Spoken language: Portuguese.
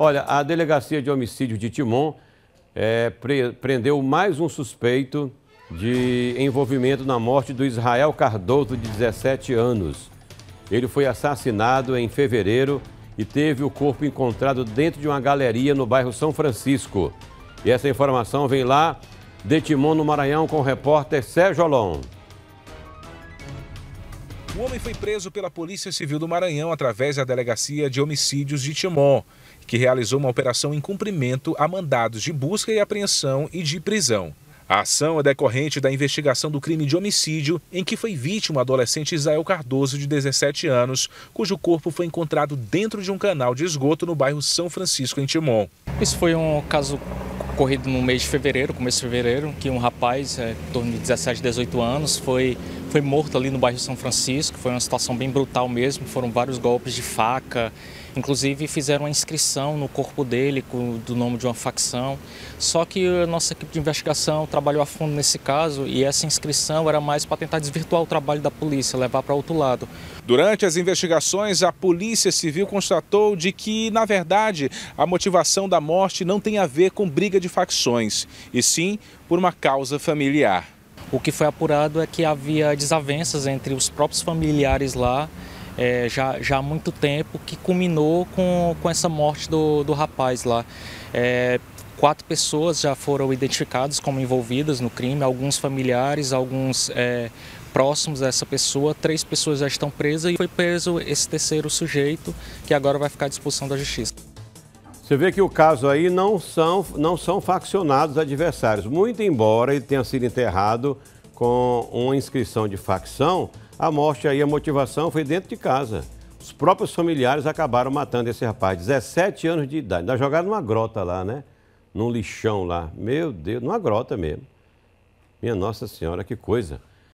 Olha, a Delegacia de Homicídio de Timon é, pre prendeu mais um suspeito de envolvimento na morte do Israel Cardoso, de 17 anos. Ele foi assassinado em fevereiro e teve o corpo encontrado dentro de uma galeria no bairro São Francisco. E essa informação vem lá de Timon, no Maranhão, com o repórter Sérgio Alon. O homem foi preso pela Polícia Civil do Maranhão através da Delegacia de Homicídios de Timó, que realizou uma operação em cumprimento a mandados de busca e apreensão e de prisão. A ação é decorrente da investigação do crime de homicídio em que foi vítima o adolescente Israel Cardoso, de 17 anos, cujo corpo foi encontrado dentro de um canal de esgoto no bairro São Francisco, em Timon. Isso foi um caso ocorrido no mês de fevereiro, começo de fevereiro, que um rapaz, é, em torno de 17, 18 anos, foi, foi morto ali no bairro São Francisco. Foi uma situação bem brutal mesmo, foram vários golpes de faca. Inclusive fizeram a inscrição no corpo dele com, do nome de uma facção. Só que a nossa equipe de investigação trabalhou a fundo nesse caso e essa inscrição era mais para tentar desvirtuar o trabalho da polícia, levar para outro lado. Durante as investigações, a Polícia Civil constatou de que, na verdade, a motivação da morte não tem a ver com briga de de facções, e sim por uma causa familiar. O que foi apurado é que havia desavenças entre os próprios familiares lá é, já, já há muito tempo, que culminou com, com essa morte do, do rapaz lá. É, quatro pessoas já foram identificadas como envolvidas no crime, alguns familiares, alguns é, próximos dessa pessoa, três pessoas já estão presas e foi preso esse terceiro sujeito, que agora vai ficar à disposição da justiça. Você vê que o caso aí não são, não são faccionados adversários. Muito embora ele tenha sido enterrado com uma inscrição de facção, a morte aí, a motivação foi dentro de casa. Os próprios familiares acabaram matando esse rapaz, 17 anos de idade. Ainda jogado numa grota lá, né? Num lixão lá. Meu Deus, numa grota mesmo. Minha Nossa Senhora, que coisa.